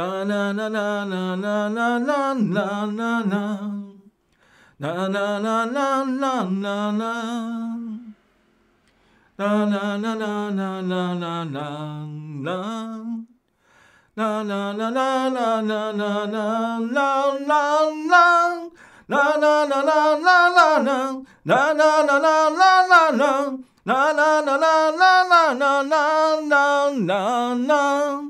Da na na na na na na na na na na. Na na na na na na na. Na na na na na na na na na. Na na na na na na na na na na na. Na na na na na na na. Na na na na na na na. Na na na na na na na na na na.